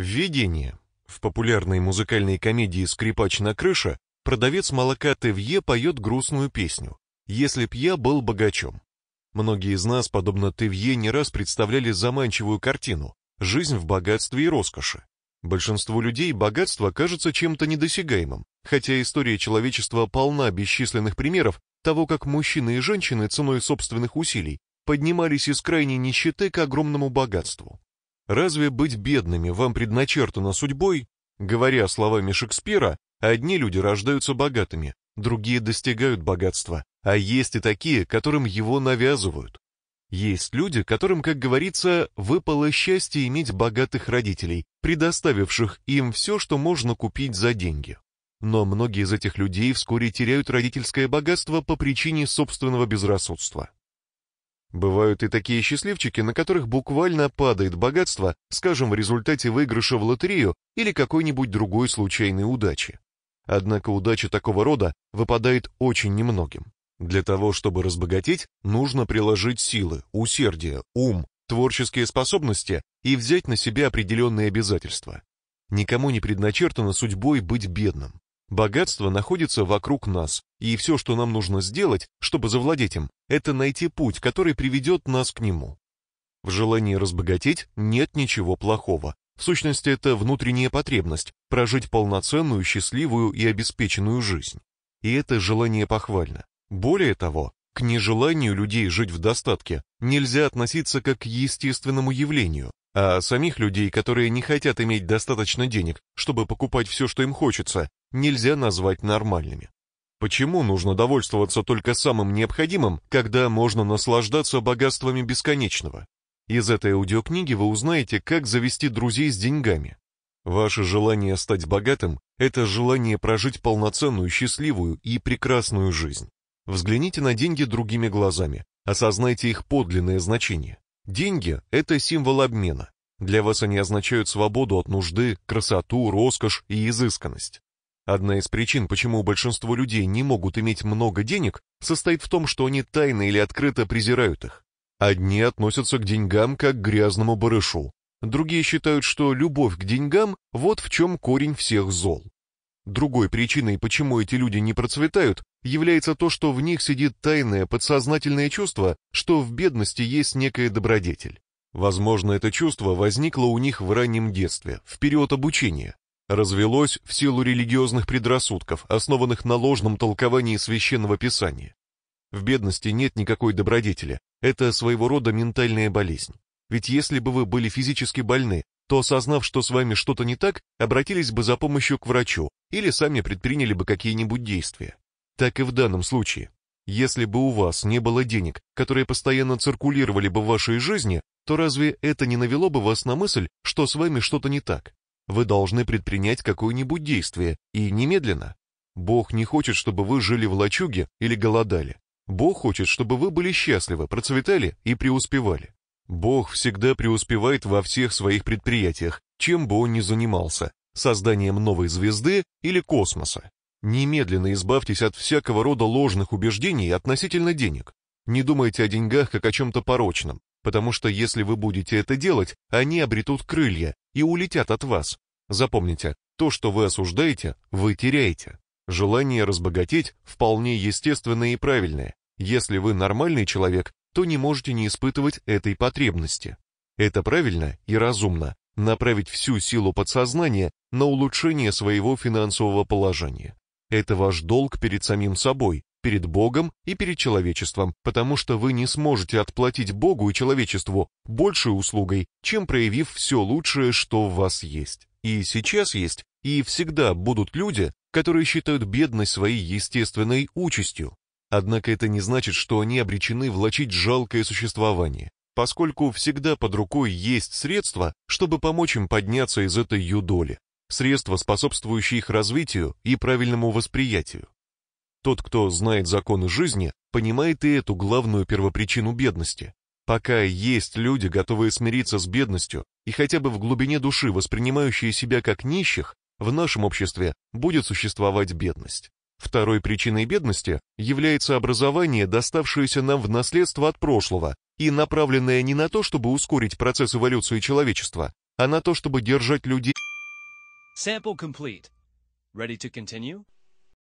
Введение. В популярной музыкальной комедии «Скрипач на крыше» продавец молока Тевье поет грустную песню «Если б я был богачом». Многие из нас, подобно Тевье, не раз представляли заманчивую картину «Жизнь в богатстве и роскоши». Большинству людей богатство кажется чем-то недосягаемым, хотя история человечества полна бесчисленных примеров того, как мужчины и женщины ценой собственных усилий поднимались из крайней нищеты к огромному богатству. Разве быть бедными вам предначертано судьбой? Говоря словами Шекспира, одни люди рождаются богатыми, другие достигают богатства, а есть и такие, которым его навязывают. Есть люди, которым, как говорится, выпало счастье иметь богатых родителей, предоставивших им все, что можно купить за деньги. Но многие из этих людей вскоре теряют родительское богатство по причине собственного безрассудства. Бывают и такие счастливчики, на которых буквально падает богатство, скажем, в результате выигрыша в лотерею или какой-нибудь другой случайной удачи. Однако удача такого рода выпадает очень немногим. Для того, чтобы разбогатеть, нужно приложить силы, усердие, ум, творческие способности и взять на себя определенные обязательства. Никому не предначертано судьбой быть бедным. Богатство находится вокруг нас, и все, что нам нужно сделать, чтобы завладеть им, это найти путь, который приведет нас к нему. В желании разбогатеть нет ничего плохого. В сущности, это внутренняя потребность прожить полноценную, счастливую и обеспеченную жизнь. И это желание похвально. Более того, к нежеланию людей жить в достатке нельзя относиться как к естественному явлению, а самих людей, которые не хотят иметь достаточно денег, чтобы покупать все, что им хочется, нельзя назвать нормальными. Почему нужно довольствоваться только самым необходимым, когда можно наслаждаться богатствами бесконечного? Из этой аудиокниги вы узнаете, как завести друзей с деньгами. Ваше желание стать богатым – это желание прожить полноценную, счастливую и прекрасную жизнь. Взгляните на деньги другими глазами, осознайте их подлинное значение. Деньги – это символ обмена. Для вас они означают свободу от нужды, красоту, роскошь и изысканность. Одна из причин, почему большинство людей не могут иметь много денег, состоит в том, что они тайно или открыто презирают их. Одни относятся к деньгам как к грязному барышу, другие считают, что любовь к деньгам – вот в чем корень всех зол. Другой причиной, почему эти люди не процветают, является то, что в них сидит тайное подсознательное чувство, что в бедности есть некая добродетель. Возможно, это чувство возникло у них в раннем детстве, в период обучения, развелось в силу религиозных предрассудков, основанных на ложном толковании священного писания. В бедности нет никакой добродетели, это своего рода ментальная болезнь. Ведь если бы вы были физически больны, то, осознав, что с вами что-то не так, обратились бы за помощью к врачу или сами предприняли бы какие-нибудь действия. Так и в данном случае. Если бы у вас не было денег, которые постоянно циркулировали бы в вашей жизни, то разве это не навело бы вас на мысль, что с вами что-то не так? Вы должны предпринять какое-нибудь действие, и немедленно. Бог не хочет, чтобы вы жили в лачуге или голодали. Бог хочет, чтобы вы были счастливы, процветали и преуспевали. Бог всегда преуспевает во всех своих предприятиях, чем бы он ни занимался, созданием новой звезды или космоса. Немедленно избавьтесь от всякого рода ложных убеждений относительно денег. Не думайте о деньгах как о чем-то порочном, потому что если вы будете это делать, они обретут крылья и улетят от вас. Запомните, то, что вы осуждаете, вы теряете. Желание разбогатеть вполне естественное и правильное. Если вы нормальный человек, то не можете не испытывать этой потребности. Это правильно и разумно – направить всю силу подсознания на улучшение своего финансового положения. Это ваш долг перед самим собой, перед Богом и перед человечеством, потому что вы не сможете отплатить Богу и человечеству большей услугой, чем проявив все лучшее, что в вас есть. И сейчас есть, и всегда будут люди, которые считают бедность своей естественной участью. Однако это не значит, что они обречены влачить жалкое существование, поскольку всегда под рукой есть средства, чтобы помочь им подняться из этой юдоли, средства, способствующие их развитию и правильному восприятию. Тот, кто знает законы жизни, понимает и эту главную первопричину бедности. Пока есть люди, готовые смириться с бедностью и хотя бы в глубине души воспринимающие себя как нищих, в нашем обществе будет существовать бедность. Второй причиной бедности является образование, доставшееся нам в наследство от прошлого и направленное не на то, чтобы ускорить процесс эволюции человечества, а на то, чтобы держать людей... Sample complete. Ready to continue?